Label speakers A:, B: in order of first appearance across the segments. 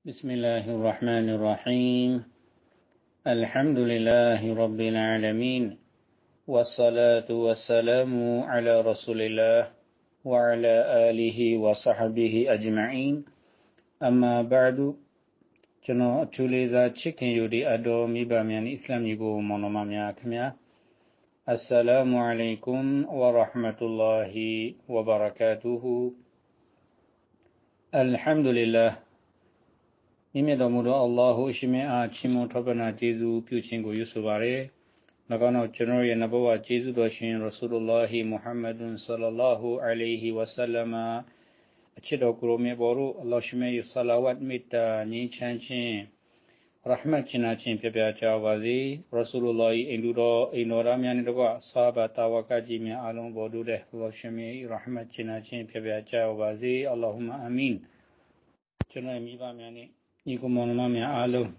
A: بسم الله الرحمن الرحيم الحمد لله رب العالمين والصلاة والسلام على رسول الله وعلى آله وصحبه أجمعين أما بعد كنا تولي ذا چكن يودي أدو ميبا ميان إسلام يقو منو ميا السلام عليكم ورحمة الله وبركاته الحمد لله မြင့်မြတ်တော်မူသောအလ္လာဟူအရှင်မင်းအားချီးမွမ်းထောက်ပံ့တာကျေးဇူးပြုခြင်းကိုယူဆပါရယ်။၎င်းတို့ကျွန်တော်ရဲ့နဗဝကျေးဇူးတော်ရှင်ရာဆူလလာဟီမုဟမ္မဒွန်ဆလလာဟူအလိုင်ဟီဝဆလမ်အချစ်တော်ကိုရောမြတ်ပေါ်တို့အလ္လာရှိမေယဆလာဝတ်မေတ္တာညှင်းချမ်းခြင်းရဟမတ်ချင်နာချင်းပြပြကြပါစေရာဆူလလာဟီအိမ်လူတော်အိမ်တော်သားများနဲ့တကွဆာဘာတာဝကကြီးများအားလုံးပေါ်တို့တဲ့အလ္လာရှိမေရဟမတ်ချင်နာချင်းပြပြကြပါစေအလ္လာဟူမအာမင်ကျွန်တော်မိဘများနဲ့ညီကောင်မောင်နှမများအားလုံး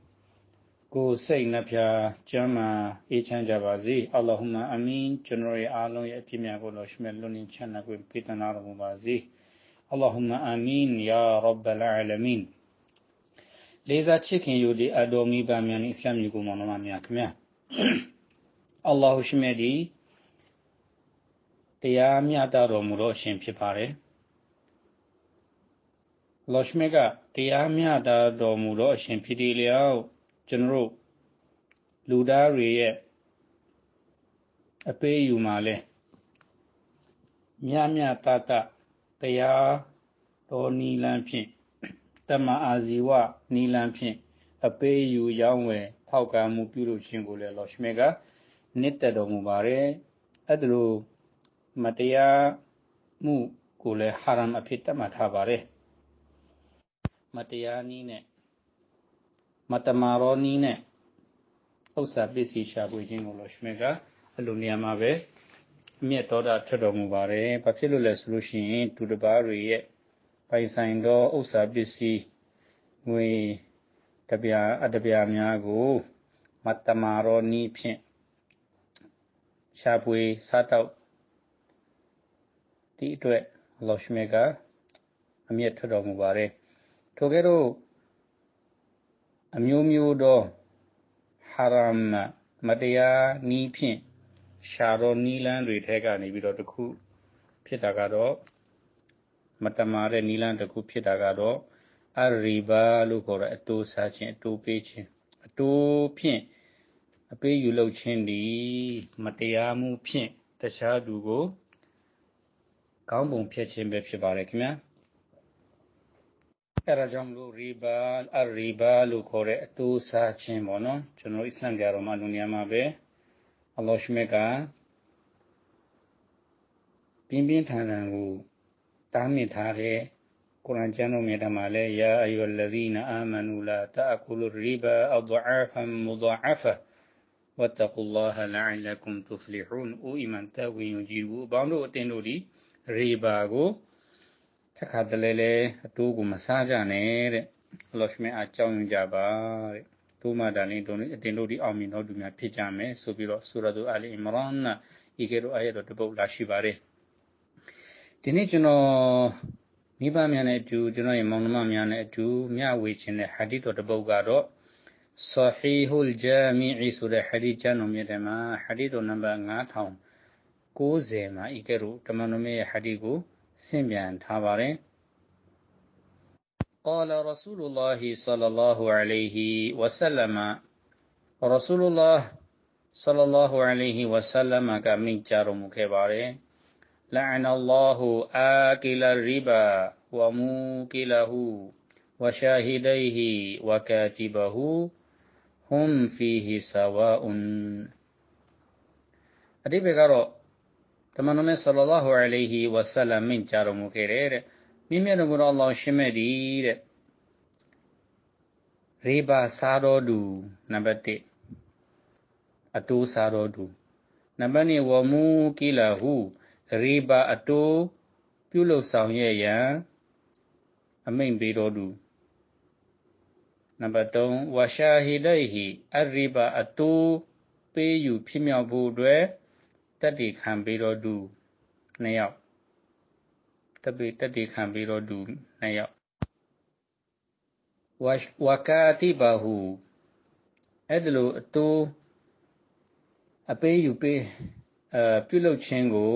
A: ကိုယ်စိတ်နှဖျားကျမ်းမာအေးချမ်းကြပါစေအလ္လာဟူမအာမင်ကျွန်တော်ရဲ့အားလုံးရဲ့အပြည့်များကိုလောရှိမဲ့လွန်လင်းချမ်းသာကိုပေးသနာတော်မူပါစေအလ္လာဟူမအာမင်ယာရဘ်ဘလအာလမင်လေးစားချစ်ခင်ယူဒီအတော်မီပါမြန်အစ္စလာမ်ညီကောင်မောင်နှမများခင်ဗျာအလ္လာဟူရှိမဲ့ဒီတရားမြတ်တော်မူတော့ရှင်ဖြစ်ပါတယ်လောရှိမဲ့ကတရားမျှတတော်မူသောအရှင်ဖြစ်တည်လျောက်ကျွန်တော်တို့လူသားတွေရဲ့အပေးယူမှာလဲမြတ်မြတ်တတတရားတော်နီလန်းဖြင့်တမအာဇီဝနီလန်းဖြင့်အပေးယူရောင်းဝယ်ဖောက်ကံမှု ပြုလို့ရှင်ကိုလည်းလောရှမေကနစ်သက်တော်မူပါတယ်အဲ့ဒါလိုမတရားမှုကိုလည်းဟာရမ်အဖြစ်တတ်မှတ်ထားပါတယ်မတရားနည်းနဲ့မတမာရောနည်းနဲ့ဥစ္စာပစ္စည်းရှာဖွေခြင်းကိုလို့ရှမေကအလိုနေရာမှာပဲအမြတ်တော်တာထွက်တော်မူပါတယ်။ဘာဖြစ်လို့လဲဆိုလို့ရှိရင်သူတစ်ပါးတွေရဲ့ပိုင်ဆိုင်သောဥစ္စာပစ္စည်းငွေတပြာအတပြာများကိုမတမာရောနည်းဖြင့်ရှာဖွေစားတောက်ဒီအတွက်အလောရှမေကအမြတ်ထွက်တော်မူပါတယ်။ထိုကဲ့သို့အမျိုးမျိုးသောဟာရမ်မတရားနည်းဖြင့်ရှာတော်နီလန်းတွေထဲကနေပြီးတော့တခုဖြစ်တာကတော့မတမာတဲ့နီလန်းတခုဖြစ်တာကတော့အရီဘာလို့ခေါ်တဲ့အတူစားခြင်းအတူပေးခြင်းအတူဖြင့်အပေးယူလုပ်ခြင်းဒီမတရားမှုဖြင့်တခြားသူကိုကောင်းပုံဖြစ်ခြင်းပဲဖြစ်ပါတယ်ခင်ဗျာအဲဒါကြောင့်မလို့ရီဘာအရီဘာလို့ခေါ်တဲ့အတူစားခြင်းပေါ့နော်ကျွန်တော်အစ္စလမ်ကြတော်မှာလူနေရာမှာပဲအလ္လာဟ်ရှမေကပြင်းပြင်းထန်ထန်ကိုတားမြစ်ထားတဲ့ကုရ်အန်ကျမ်းတော်မြတ်မှာလည်းယာအယုလလဇီနာအာမနူလာတာအကူလရီဘာအဒ်အာဖမ်မဒ်အာဖာ واتقوا الله لعلكم تفلحون အိုအီမန်တဝင်းယူကြည်ဘူးအပေါင်းတို့အတင်တို့ဒီရီဘာကိုတခါတလေလေအတူကိုမစားကြနဲ့တဲ့အလောရှမင်းအားကြောင်းကြပါတဲ့ဒုမာဒါလင်းတို့အတင်တို့ဒီအောင်မြင်တော်သူများဖြစ်ကြမယ်ဆိုပြီးတော့ဆူရတူအလီအင်မရန်နာဤကဲတော့အဲ့တော့တပုတ်လာရှိပါတယ်ဒီနေ့ကျွန်တော်မိဘများနဲ့အတူကျွန်တော်ရဲ့မောင်နှမများနဲ့အတူမျှဝေခြင်းတဲ့ဟာဒီတော်တပုတ်ကတော့ Sahihul Jami'i ဆိုတဲ့ဟာဒီကျမ်းတော်မြတ်ထဲမှာဟာဒီတော်နံပါတ်9090မှာဤကဲတော့တမန်တော်မြတ်ရဲ့ဟာဒီကို تاباري قال رسول الله صلى الله عليه وسلم رسول الله صلى الله عليه وسلم مكباري لعن الله آكل الربا وموكله وشاهديه وكاتبه هم فيه سواء အတိပ္ပယ်ကတော့တမန်တော်မြတ်ဆလလာဟူအလိုင်ဟီဝဆလမ်မင့်ကြတော်မူခဲ့တဲ့မြင့်မြတ်တော်မူသောအလ္လာဟ်ရှိမဲ့ဒီတဲ့ရေပါစားတော်သူနံပါတ်1အတိုးစားတော်သူနံပါတ်2ဝမူကီလာဟုရေပါအတိုးပြုလုပ်ဆောင်ရရန်အမိန်ပေးတော်သူနံပါတ်3ဝရှာဟီဒိုင်ဟီအရိပါအတိုးပေးယူဖြစ်မြောက်ဖို့အတွက်တက်တည်ခံပြီးတော့သူနှစ်ယောက်တက်ပြီးတက်တည်ခံပြီးတော့သူနှစ်ယောက်ဝဝကာတိဘာဟုအဲ့ဒါလိုအတူအပေးယူပေးအပြုလုပ်ခြင်းကို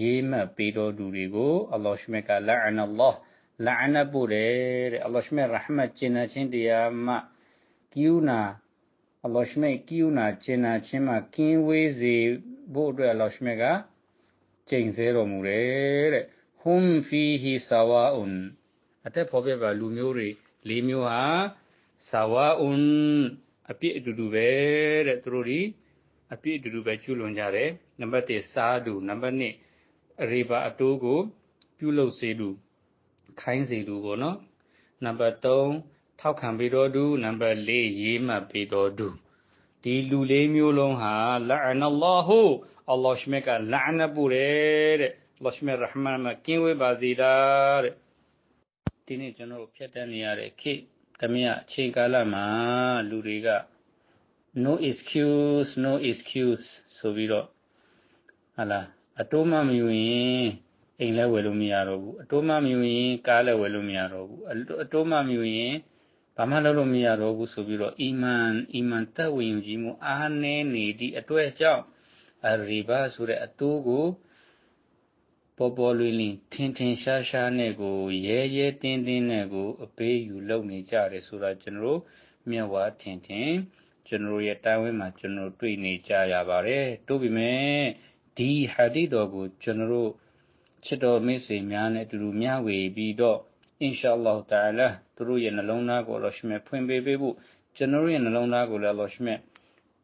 A: ရေးမှတ်ပေးတော်သူတွေကိုအလ္လာဟ်ရှမေကလာအနအလ္လာဟ်လာအနပို့တယ်တဲ့အလ္လာဟ်ရှမေရဟမတ်ကျင်နာခြင်းတရားမှကိူနာအလောရှမိတ်ကိယုနာကျင်နာချင်းမှကင်းဝေးစေဖို့အတွက်အလောရှမိတ်ကကျိန်ဆဲတော်မူတယ်တဲ့ဟွမ်ဖီဟီဆာဝါအွန်အသက်ဖော်ပြပါလူမျိုးတွေ၄မျိုးဟာဆာဝါအွန်အပြစ်အတူတူပဲတဲ့သူတို့ဒီအပြစ်အတူတူပဲကျွလွန်ကြတယ်နံပါတ်1စာဒူနံပါတ်2အရေပါအတိုးကိုပြုလုပ်စေသူခိုင်းစေသူပေါ့နော်နံပါတ်3ထောက်ခံပေတော်သူနံပါတ်၄ရေးမှတ်ပေတော်သူဒီလူလေးမျိုးလုံးဟာလာအနလ္လာဟူအလ္လာဟ်ရှမေကလာနပူရဲတဲ့အလ္လာဟ်ရှမေရဟ်မန်မကင်းဝေးပါစေတာတဲ့ဒီနေ့ကျွန်တော်တို့ဖြတ်တန်းနေရတဲ့ခေတ်ကမြအချိန်ကာလမှာလူတွေက no excuse no excuse ဆိုပြီးတော့ဟာလားအတိုးမမယူရင်အိမ်လဲဝယ်လို့မရတော့ဘူးအတိုးမမယူရင်ကားလဲဝယ်လို့မရတော့ဘူးအတိုးမမယူရင်ဘာမှလုပ်လို့မရတော့ဘူးဆိုပြီးတော့အီမန်အီမန်တက်ဝင်ယူကြီးမှုအားနည်းနေသည့်အတွက်ကြောင့်အရိဘဆိုတဲ့အတူကိုပေါ်ပေါ်လွင်လွင်ထင်ထင်ရှားရှားနဲ့ကိုရဲရဲတင်းတင်းနဲ့ကို အပေးယူ လုပ်နေကြတယ်ဆိုတာကျွန်တော်မြတ်ဝါထင်ထင်ကျွန်တော်ရဲ့တိုင်းဝင်းမှာကျွန်တော်တွေ့နေကြရပါတယ်တို့ပြီမဲ့ဒီဟာဒီတော်ကိုကျွန်တော်ချစ်တော်မိတ်ဆွေများနဲ့အတူတူမျှဝေပြီးတော့အင်ရှာအလ္လာဟ်တာလာသူတို့ရဲ့နှလုံးသားကိုလောရှမြဖွင့်ပေးပေးဖို့ကျွန်တော်ရဲ့နှလုံးသားကိုလည်းလောရှမြ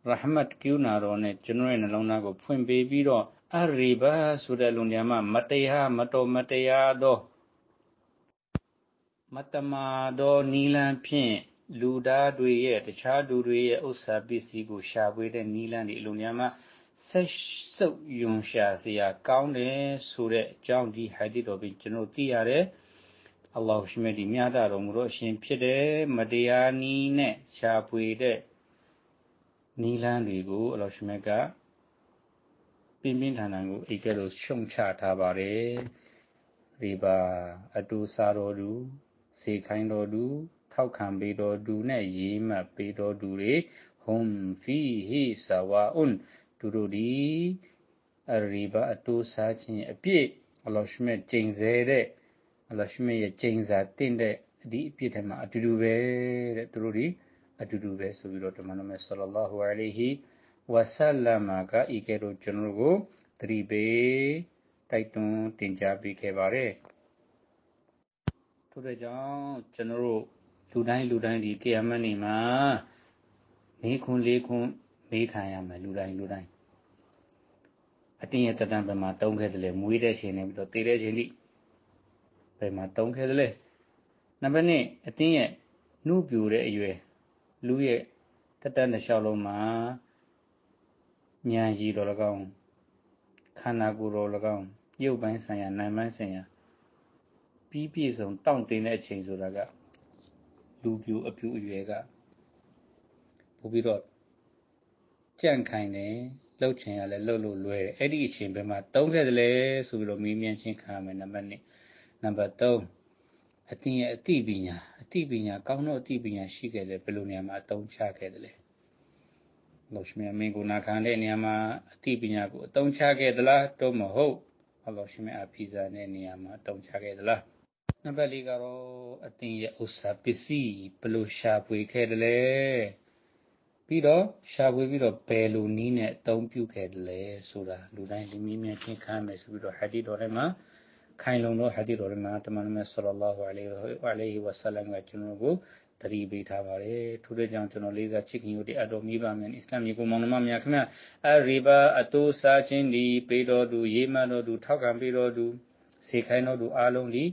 A: ရဟမတ်ကူနာတော်နဲ့ကျွန်တော်ရဲ့နှလုံးသားကိုဖွင့်ပေးပြီးတော့အရိဘာဆိုတဲ့လူညမမတရားမတော်မတရားတော့မတမာတော်နီလန်ဖြင့်လူသားတွေရဲ့တခြားလူတွေရဲ့ဥစ္စာပစ္စည်းကို ရှာဖွေတဲ့နီလန်ဒီအလိုများမှာဆက်ဆုပ်ယုံရှာစရာကောင်းတယ်ဆိုတဲ့အကြောင်းဒီဟိုက်ဒီတော်ပြီးကျွန်တော်သိရတယ်။အလ္လာဟ်ရှိမဲ့ဒီမြတ်တော်မူသောအရှင်ဖြစ်တယ်မတရားနီးနဲ့ရှားပွေတဲ့နီလန်းတွေကိုအလ္လာဟ်ရှိမဲ့ကပြင်းပြင်းထန်ထန်ကိုအိကဲလို့ရှုံချထားပါတယ်ဒီပါအတူစားတော်သူစေခိုင်းတော်သူထောက်ခံပေးတော်သူနဲ့ရေးမှတ်ပေးတော်သူတွေဟွမ်ဖီဟီဆဝါအွန်သူတို့ဒီအရိဘအတူစားခြင်းအပြည့်အလ္လာဟ်ရှိမဲ့ကျင့်စေတဲ့အလ္လာဟ်ရှင်ရဲ့ချိန်စာတင့်တဲ့ဒီအပြစ်ထဲမှာအတူတူပဲတဲ့သူတို့ဒီအတူတူပဲဆိုပြီးတော့တမန်တော်မြတ်ဆလ္လာဟူအလိဟီဝဆလမကဤကဲ့သို့ကျွန်တော်ကိုသတိပေးတိုက်တွန်းတင်ကြားပေးခဲ့ပါတယ်ထို့တဲ့ကြောင့်ကျွန်တော်တို့လူတိုင်းလူတိုင်းဒီတရားမဏိမှာမိခွန်းလေးခွန်းမေးခံရမယ်လူတိုင်းလူတိုင်းအတင်းရတတန်ပမာတုံးခဲ့တယ်လေမွေးတဲ့ရှင်နေပြီးတော့တည်တဲ့ရှင်ဒီဘယ်မှာတုံးခဲ့သလဲနံပါတ်1အတင်းရဲ့နှုတ်ပြူတဲ့အရွယ်လူရဲ့တက်တက်နှစ်လျှောက်လုံးမှာညာရည်တော်၎င်းခန္ဓာကိုယ်တော်၎င်းရုပ်ပိုင်းဆိုင်ရာနာမ်ပိုင်းဆိုင်ရာပြီးပြည့်စုံတောင့်တင်းတဲ့အချိန်ဆိုတာကလူပြူအပြူအရွယ်ကပို့ပြီးတော့ကြန့်ခိုင်တယ်လှုပ်ချင်ရလဲလှုပ်လို့လွယ်တယ်အဲ့ဒီအချိန်ဘယ်မှာတုံးခဲ့တယ်လဲဆိုပြီးတော့မေးမြန်းချင်းခံရမယ်နံပါတ်1နံပါတ်3အသင်ရဲ့အသိပညာအသိပညာကောင်းသောအသိပညာရှိခဲ့တယ်ဘယ်လိုနေရာမှာအသုံးချခဲ့တယ်လဲလောရှိမြတ်မင်းကိုနာခံတဲ့နေရာမှာအသိပညာကိုအသုံးချခဲ့သလားတော့မဟုတ်လောရှိမြတ်အဖိဇာတဲ့နေရာမှာအသုံးချခဲ့သလားနံပါတ်၄ကတော့အသင်ရဲ့ဥစ္စာပစ္စည်းဘယ်လိုရှာဖွေခဲ့တယ်လဲပြီးတော့ရှာဖွေပြီးတော့ဘယ်လိုနည်းနဲ့အသုံးပြုခဲ့တယ်လဲဆိုတာလူတိုင်းဒီမိမြချင်းခံမယ်ဆိုပြီးတော့ဟာဒီတော်ထဲမှာခိုင်လုံသောဟာဒီတော်မှာတမန်တော်မြတ်ဆလ္လာဟူအလိုင်ဟီဝါဆလမ်ကကျွန်တော်ကိုတတိပေးထားပါတယ်ထို့တဲ့ကြောင့်ကျွန်တော်လေးစားချစ်ခင်ကိုတဲ့အတော်မိပါမယ်အစ္စလာမ်ကြီးကိုမောင်နှမများခင်ဗျအရီဘာအတူစားခြင်းဒီပေးတော်သူရေးမှတော်သူထောက်ခံပေးတော်သူစေခိုင်းတော်သူအားလုံးဒီ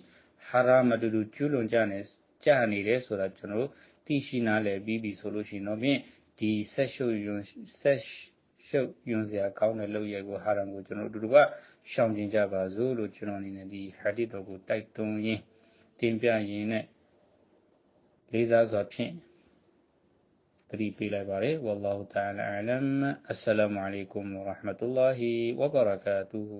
A: ဟာရမတူတူကျူးလွန်ကြနေကြနေတယ်ဆိုတာကျွန်တော်သိရှိနာလည်ပြီးပြီဆိုလို့ရှိရင်တော့ဖြင့်ဒီဆက်ရှုပ်ယွန်းဆက်ရှုပ်ညွန်စရာကောင်းတဲ့လုပ်ရကိုဟာရမ်ကိုကျွန်တော်တို့တို့ကရှောင်ကျင်ကြပါစို့လို့ကျွန်တော်အနေနဲ့ဒီဟာဒီတော်ကိုတိုက်တွန်းရင်းတင်ပြရင်းနဲ့လေးစားစွာဖြင့်သတိပေးလိုက်ပါတယ်ဝါလောတာအလမ်အစ္စလာမအလိုင်ကွမ်ဝရဟမတူလာဟီဝဘရကာတူဟူ